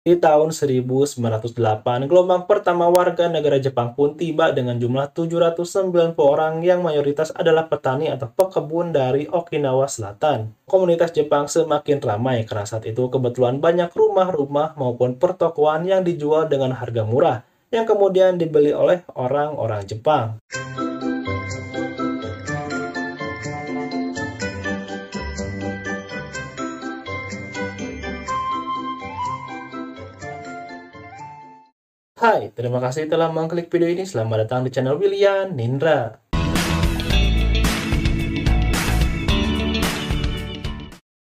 Di tahun 1908, gelombang pertama warga negara Jepang pun tiba dengan jumlah 790 orang yang mayoritas adalah petani atau pekebun dari Okinawa Selatan. Komunitas Jepang semakin ramai karena saat itu kebetulan banyak rumah-rumah maupun pertokoan yang dijual dengan harga murah yang kemudian dibeli oleh orang-orang Jepang. Hai, terima kasih telah mengklik video ini. Selamat datang di channel William Nindra.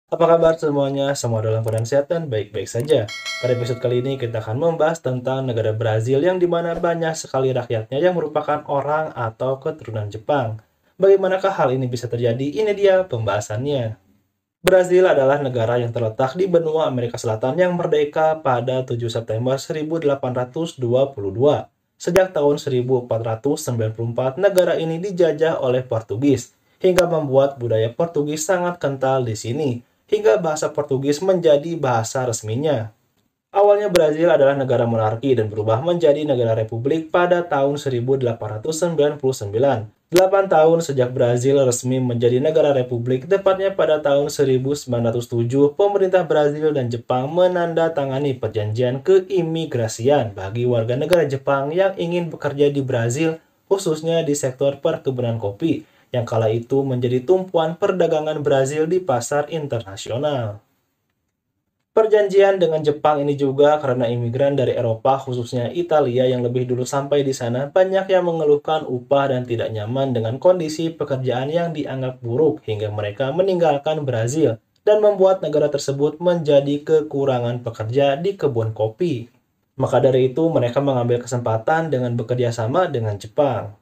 Apa kabar semuanya? Semua dalam keadaan sehat dan baik-baik saja. Pada episode kali ini kita akan membahas tentang negara Brazil yang dimana banyak sekali rakyatnya yang merupakan orang atau keturunan Jepang. Bagaimanakah hal ini bisa terjadi? Ini dia pembahasannya. Brazil adalah negara yang terletak di benua Amerika Selatan yang merdeka pada 7 September 1822. Sejak tahun 1494, negara ini dijajah oleh Portugis, hingga membuat budaya Portugis sangat kental di sini, hingga bahasa Portugis menjadi bahasa resminya. Awalnya Brazil adalah negara monarki dan berubah menjadi negara republik pada tahun 1899. Delapan tahun sejak Brazil resmi menjadi negara republik, tepatnya pada tahun 1907, pemerintah Brazil dan Jepang menandatangani perjanjian keimigrasian bagi warga negara Jepang yang ingin bekerja di Brazil, khususnya di sektor perkebunan kopi, yang kala itu menjadi tumpuan perdagangan Brazil di pasar internasional. Perjanjian dengan Jepang ini juga karena imigran dari Eropa khususnya Italia yang lebih dulu sampai di sana banyak yang mengeluhkan upah dan tidak nyaman dengan kondisi pekerjaan yang dianggap buruk hingga mereka meninggalkan Brazil dan membuat negara tersebut menjadi kekurangan pekerja di kebun kopi. Maka dari itu mereka mengambil kesempatan dengan bekerja sama dengan Jepang.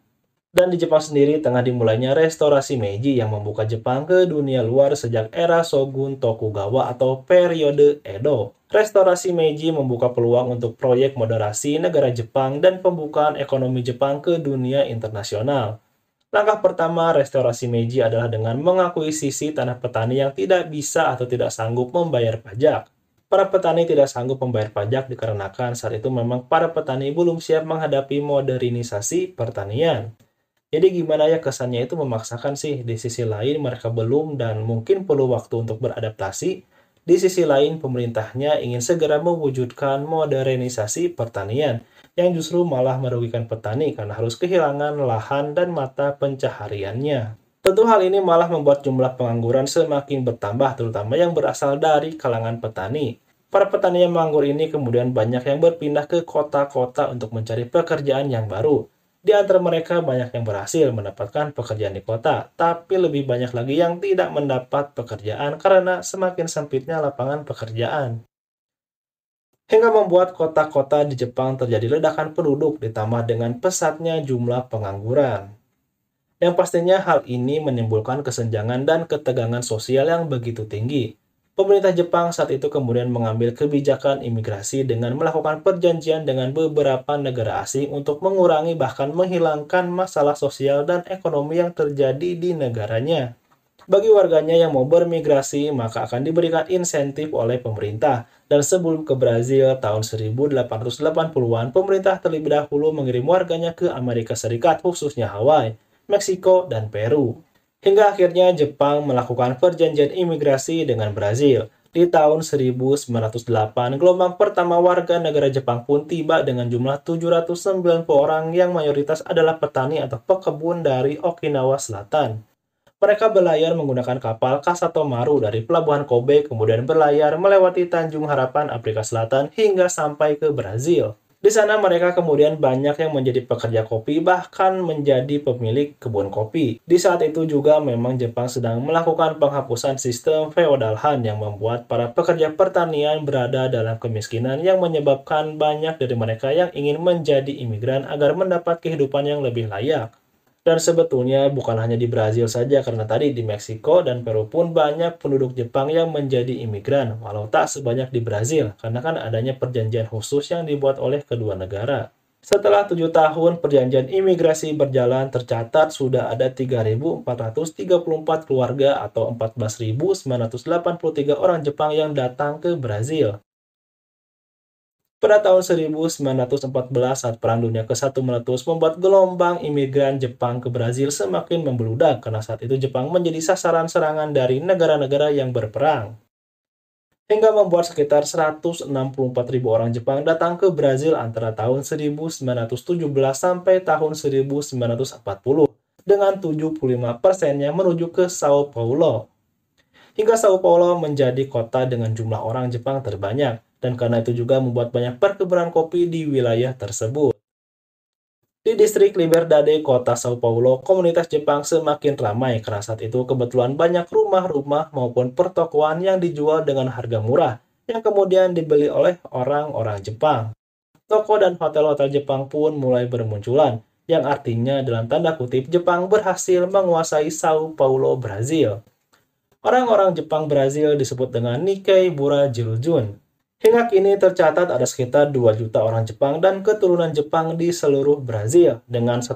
Dan di Jepang sendiri tengah dimulainya restorasi Meiji yang membuka Jepang ke dunia luar sejak era Shogun Tokugawa atau periode Edo. Restorasi Meiji membuka peluang untuk proyek moderasi negara Jepang dan pembukaan ekonomi Jepang ke dunia internasional. Langkah pertama restorasi Meiji adalah dengan mengakui sisi tanah petani yang tidak bisa atau tidak sanggup membayar pajak para petani tidak sanggup membayar pajak dikarenakan saat itu memang para petani belum siap menghadapi modernisasi pertanian. Jadi gimana ya kesannya itu memaksakan sih di sisi lain mereka belum dan mungkin perlu waktu untuk beradaptasi. Di sisi lain pemerintahnya ingin segera mewujudkan modernisasi pertanian yang justru malah merugikan petani karena harus kehilangan lahan dan mata pencahariannya. Tentu hal ini malah membuat jumlah pengangguran semakin bertambah, terutama yang berasal dari kalangan petani. Para petani yang menganggur ini kemudian banyak yang berpindah ke kota-kota untuk mencari pekerjaan yang baru. Di antara mereka banyak yang berhasil mendapatkan pekerjaan di kota, tapi lebih banyak lagi yang tidak mendapat pekerjaan karena semakin sempitnya lapangan pekerjaan. Hingga membuat kota-kota di Jepang terjadi ledakan penduduk ditambah dengan pesatnya jumlah pengangguran. Yang pastinya hal ini menimbulkan kesenjangan dan ketegangan sosial yang begitu tinggi, Pemerintah Jepang saat itu kemudian mengambil kebijakan imigrasi dengan melakukan perjanjian dengan beberapa negara asing untuk mengurangi bahkan menghilangkan masalah sosial dan ekonomi yang terjadi di negaranya. Bagi warganya yang mau bermigrasi, maka akan diberikan insentif oleh pemerintah. Dan sebelum ke Brazil tahun 1880-an, pemerintah terlebih dahulu mengirim warganya ke Amerika Serikat, khususnya Hawaii, Meksiko, dan Peru hingga akhirnya Jepang melakukan perjanjian imigrasi dengan Brazil. Di tahun 1908, gelombang pertama warga negara Jepang pun tiba dengan jumlah 790 orang yang mayoritas adalah petani atau pekebun dari Okinawa Selatan. Mereka berlayar menggunakan kapal Kasatomaru dari pelabuhan Kobe, kemudian berlayar melewati Tanjung Harapan Afrika Selatan hingga sampai ke Brazil. Di sana mereka kemudian banyak yang menjadi pekerja kopi bahkan menjadi pemilik kebun kopi. Di saat itu juga memang Jepang sedang melakukan penghapusan sistem feodal Han yang membuat para pekerja pertanian berada dalam kemiskinan yang menyebabkan banyak dari mereka yang ingin menjadi imigran agar mendapat kehidupan yang lebih layak. Dan sebetulnya bukan hanya di Brazil saja karena tadi di Meksiko dan Peru pun banyak penduduk Jepang yang menjadi imigran, walau tak sebanyak di Brazil karena kan adanya perjanjian khusus yang dibuat oleh kedua negara. Setelah tujuh tahun perjanjian imigrasi berjalan, tercatat sudah ada 3.434 keluarga atau 14.983 orang Jepang yang datang ke Brazil. Pada tahun 1914 saat Perang Dunia ke-1 meletus membuat gelombang imigran Jepang ke Brazil semakin membeludak karena saat itu Jepang menjadi sasaran serangan dari negara-negara yang berperang. Hingga membuat sekitar 164.000 orang Jepang datang ke Brazil antara tahun 1917 sampai tahun 1940 dengan 75 persennya menuju ke Sao Paulo. Hingga Sao Paulo menjadi kota dengan jumlah orang Jepang terbanyak dan karena itu juga membuat banyak perkebunan kopi di wilayah tersebut. Di distrik Liberdade, kota Sao Paulo, komunitas Jepang semakin ramai karena saat itu kebetulan banyak rumah-rumah maupun pertokoan yang dijual dengan harga murah, yang kemudian dibeli oleh orang-orang Jepang. Toko dan hotel-hotel Jepang pun mulai bermunculan, yang artinya dalam tanda kutip Jepang berhasil menguasai Sao Paulo, Brazil. Orang-orang Jepang Brazil disebut dengan Nikkei Bura Jirujun, Hingga kini tercatat ada sekitar 2 juta orang Jepang dan keturunan Jepang di seluruh Brazil, dengan 1,6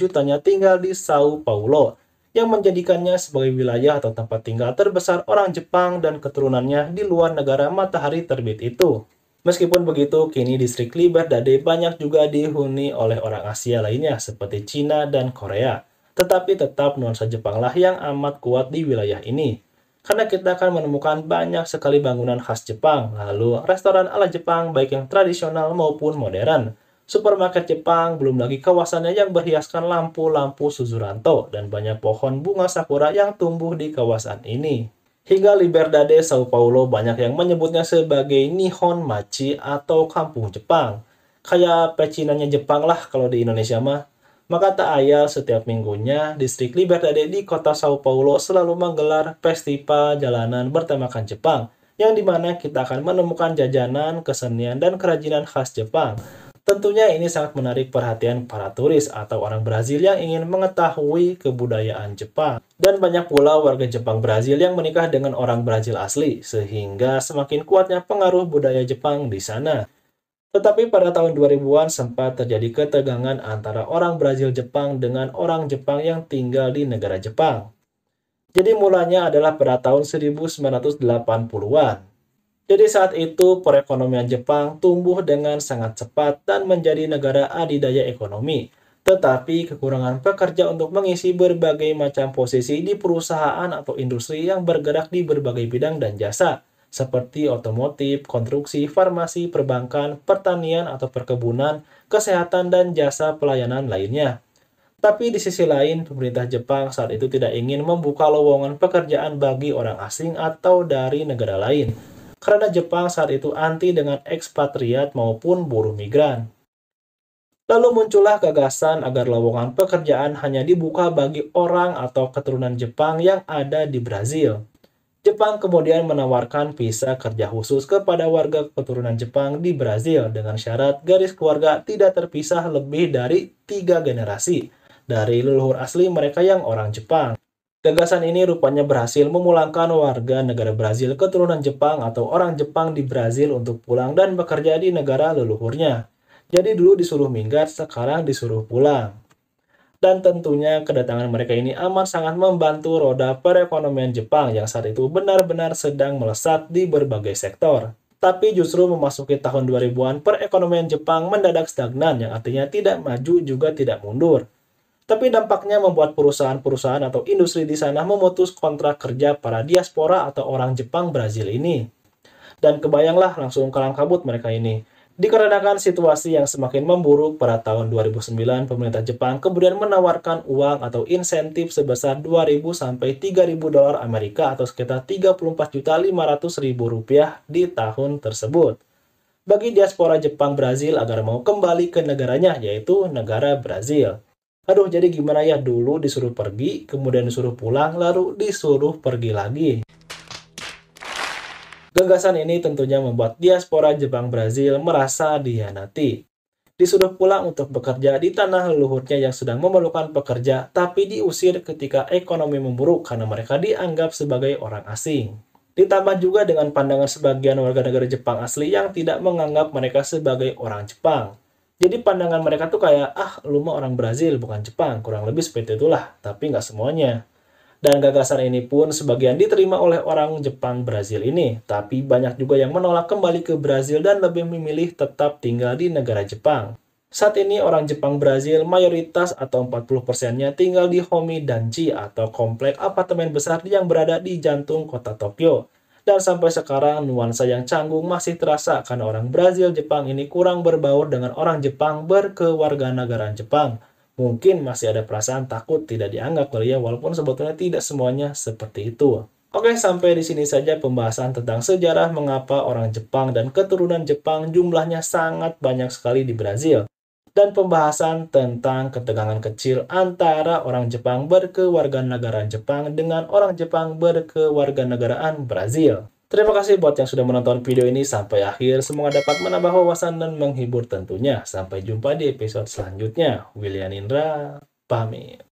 jutanya tinggal di Sao Paulo, yang menjadikannya sebagai wilayah atau tempat tinggal terbesar orang Jepang dan keturunannya di luar negara matahari terbit itu. Meskipun begitu, kini distrik Liberdade banyak juga dihuni oleh orang Asia lainnya seperti Cina dan Korea, tetapi tetap nuansa Jepanglah yang amat kuat di wilayah ini karena kita akan menemukan banyak sekali bangunan khas Jepang, lalu restoran ala Jepang baik yang tradisional maupun modern. Supermarket Jepang, belum lagi kawasannya yang berhiaskan lampu-lampu Suzuranto dan banyak pohon bunga sakura yang tumbuh di kawasan ini. Hingga Liberdade, Sao Paulo banyak yang menyebutnya sebagai Nihon Machi atau Kampung Jepang. Kayak pecinannya Jepang lah kalau di Indonesia mah maka tak ayal setiap minggunya distrik Libertad di kota Sao Paulo selalu menggelar festival jalanan bertemakan Jepang, yang dimana kita akan menemukan jajanan, kesenian, dan kerajinan khas Jepang. Tentunya ini sangat menarik perhatian para turis atau orang Brazil yang ingin mengetahui kebudayaan Jepang. Dan banyak pula warga Jepang Brazil yang menikah dengan orang Brazil asli, sehingga semakin kuatnya pengaruh budaya Jepang di sana. Tetapi pada tahun 2000-an sempat terjadi ketegangan antara orang Brazil Jepang dengan orang Jepang yang tinggal di negara Jepang. Jadi mulanya adalah pada tahun 1980-an. Jadi saat itu perekonomian Jepang tumbuh dengan sangat cepat dan menjadi negara adidaya ekonomi. Tetapi kekurangan pekerja untuk mengisi berbagai macam posisi di perusahaan atau industri yang bergerak di berbagai bidang dan jasa seperti otomotif, konstruksi, farmasi, perbankan, pertanian atau perkebunan, kesehatan, dan jasa pelayanan lainnya. Tapi di sisi lain, pemerintah Jepang saat itu tidak ingin membuka lowongan pekerjaan bagi orang asing atau dari negara lain, karena Jepang saat itu anti dengan ekspatriat maupun buruh migran. Lalu muncullah gagasan agar lowongan pekerjaan hanya dibuka bagi orang atau keturunan Jepang yang ada di Brazil. Jepang kemudian menawarkan visa kerja khusus kepada warga keturunan Jepang di Brazil dengan syarat garis keluarga tidak terpisah lebih dari tiga generasi dari leluhur asli mereka yang orang Jepang. Gagasan ini rupanya berhasil memulangkan warga negara Brazil keturunan Jepang atau orang Jepang di Brazil untuk pulang dan bekerja di negara leluhurnya. Jadi dulu disuruh minggat, sekarang disuruh pulang dan tentunya kedatangan mereka ini amat sangat membantu roda perekonomian Jepang yang saat itu benar-benar sedang melesat di berbagai sektor. Tapi justru memasuki tahun 2000-an, perekonomian Jepang mendadak stagnan yang artinya tidak maju juga tidak mundur. Tapi dampaknya membuat perusahaan-perusahaan atau industri di sana memutus kontrak kerja para diaspora atau orang Jepang Brazil ini. Dan kebayanglah langsung kalang kabut mereka ini Dikarenakan situasi yang semakin memburuk pada tahun 2009, pemerintah Jepang kemudian menawarkan uang atau insentif sebesar 2.000 sampai 3.000 dolar Amerika atau sekitar 34.500.000 rupiah di tahun tersebut bagi diaspora Jepang Brazil agar mau kembali ke negaranya yaitu negara Brazil. Aduh, jadi gimana ya dulu disuruh pergi, kemudian disuruh pulang, lalu disuruh pergi lagi. Gagasan ini tentunya membuat diaspora Jepang Brazil merasa dihianati. Disuruh pulang untuk bekerja di tanah leluhurnya yang sedang memerlukan pekerja, tapi diusir ketika ekonomi memburuk karena mereka dianggap sebagai orang asing. Ditambah juga dengan pandangan sebagian warga negara Jepang asli yang tidak menganggap mereka sebagai orang Jepang. Jadi pandangan mereka tuh kayak, ah lu mah orang Brazil bukan Jepang, kurang lebih seperti itulah, tapi nggak semuanya. Dan gagasan ini pun sebagian diterima oleh orang Jepang Brazil ini, tapi banyak juga yang menolak kembali ke Brazil dan lebih memilih tetap tinggal di negara Jepang. Saat ini orang Jepang Brazil mayoritas atau 40%-nya tinggal di Homi Danji atau komplek apartemen besar yang berada di jantung kota Tokyo. Dan sampai sekarang nuansa yang canggung masih terasa karena orang Brazil Jepang ini kurang berbaur dengan orang Jepang berkewarganegaraan Jepang. Mungkin masih ada perasaan takut tidak dianggap kali ya, walaupun sebetulnya tidak semuanya seperti itu. Oke, sampai di sini saja pembahasan tentang sejarah mengapa orang Jepang dan keturunan Jepang jumlahnya sangat banyak sekali di Brazil. Dan pembahasan tentang ketegangan kecil antara orang Jepang berkewarganegaraan Jepang dengan orang Jepang berkewarganegaraan Brazil. Terima kasih buat yang sudah menonton video ini sampai akhir. Semoga dapat menambah wawasan dan menghibur tentunya. Sampai jumpa di episode selanjutnya. William Indra, pamit.